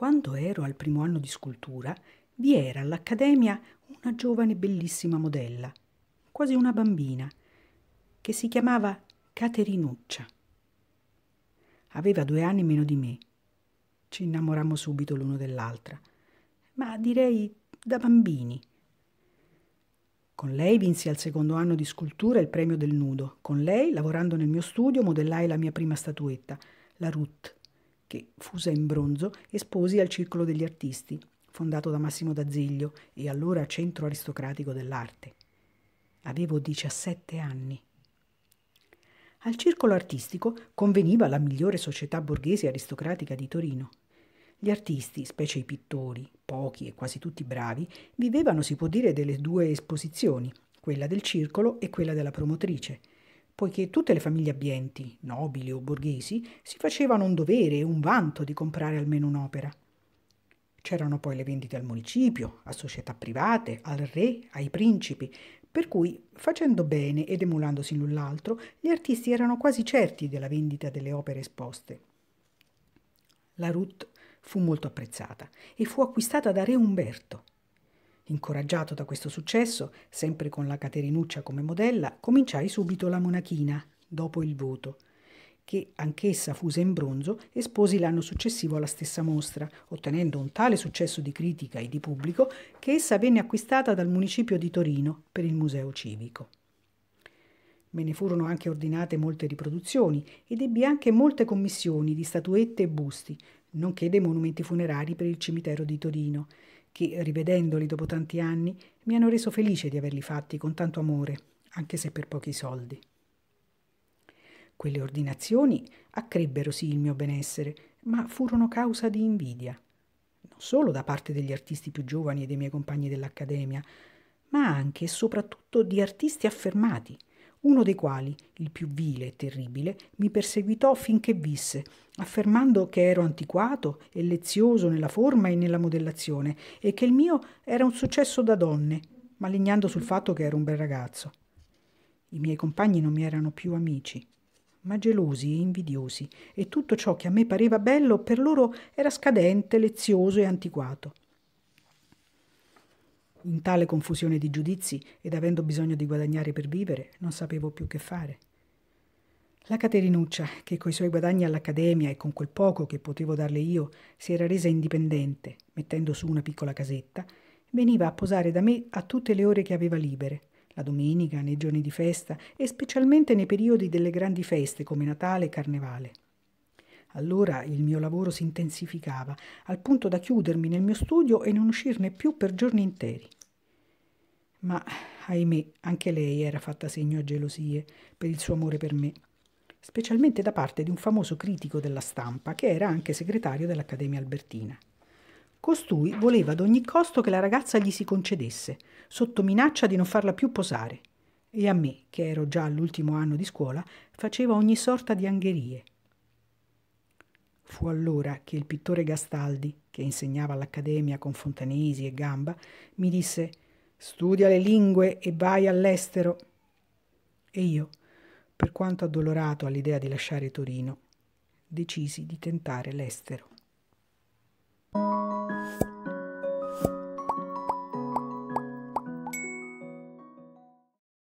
Quando ero al primo anno di scultura, vi era all'Accademia una giovane bellissima modella, quasi una bambina, che si chiamava Caterinuccia. Aveva due anni meno di me. Ci innamorammo subito l'uno dell'altra, ma direi da bambini. Con lei vinsi al secondo anno di scultura il premio del nudo. Con lei, lavorando nel mio studio, modellai la mia prima statuetta, la Ruth che, fusa in bronzo, esposi al Circolo degli Artisti, fondato da Massimo D'Azeglio e allora centro aristocratico dell'arte. Avevo 17 anni. Al circolo artistico conveniva la migliore società borghese aristocratica di Torino. Gli artisti, specie i pittori, pochi e quasi tutti bravi, vivevano, si può dire, delle due esposizioni, quella del circolo e quella della promotrice, poiché tutte le famiglie abbienti, nobili o borghesi, si facevano un dovere e un vanto di comprare almeno un'opera. C'erano poi le vendite al municipio, a società private, al re, ai principi, per cui, facendo bene ed emulandosi l'un l'altro, gli artisti erano quasi certi della vendita delle opere esposte. La Ruth fu molto apprezzata e fu acquistata da Re Umberto, Incoraggiato da questo successo, sempre con la Caterinuccia come modella, cominciai subito la monachina, dopo il voto, che anch'essa fusa in bronzo esposi l'anno successivo alla stessa mostra, ottenendo un tale successo di critica e di pubblico che essa venne acquistata dal municipio di Torino per il Museo Civico. Me ne furono anche ordinate molte riproduzioni ed ebbi anche molte commissioni di statuette e busti, nonché dei monumenti funerari per il cimitero di Torino, che, rivedendoli dopo tanti anni, mi hanno reso felice di averli fatti con tanto amore, anche se per pochi soldi. Quelle ordinazioni accrebbero sì il mio benessere, ma furono causa di invidia, non solo da parte degli artisti più giovani e dei miei compagni dell'Accademia, ma anche e soprattutto di artisti affermati – uno dei quali, il più vile e terribile, mi perseguitò finché visse, affermando che ero antiquato e lezioso nella forma e nella modellazione e che il mio era un successo da donne, malignando sul fatto che ero un bel ragazzo. I miei compagni non mi erano più amici, ma gelosi e invidiosi, e tutto ciò che a me pareva bello per loro era scadente, lezioso e antiquato. In tale confusione di giudizi ed avendo bisogno di guadagnare per vivere, non sapevo più che fare. La Caterinuccia, che coi suoi guadagni all'accademia e con quel poco che potevo darle io, si era resa indipendente, mettendo su una piccola casetta, veniva a posare da me a tutte le ore che aveva libere, la domenica, nei giorni di festa e specialmente nei periodi delle grandi feste come Natale e Carnevale. Allora il mio lavoro si intensificava, al punto da chiudermi nel mio studio e non uscirne più per giorni interi. Ma, ahimè, anche lei era fatta segno a gelosie per il suo amore per me, specialmente da parte di un famoso critico della stampa che era anche segretario dell'Accademia Albertina. Costui voleva ad ogni costo che la ragazza gli si concedesse, sotto minaccia di non farla più posare. E a me, che ero già all'ultimo anno di scuola, faceva ogni sorta di angherie. Fu allora che il pittore Gastaldi, che insegnava all'Accademia con Fontanesi e Gamba, mi disse «Studia le lingue e vai all'estero». E io, per quanto addolorato all'idea di lasciare Torino, decisi di tentare l'estero.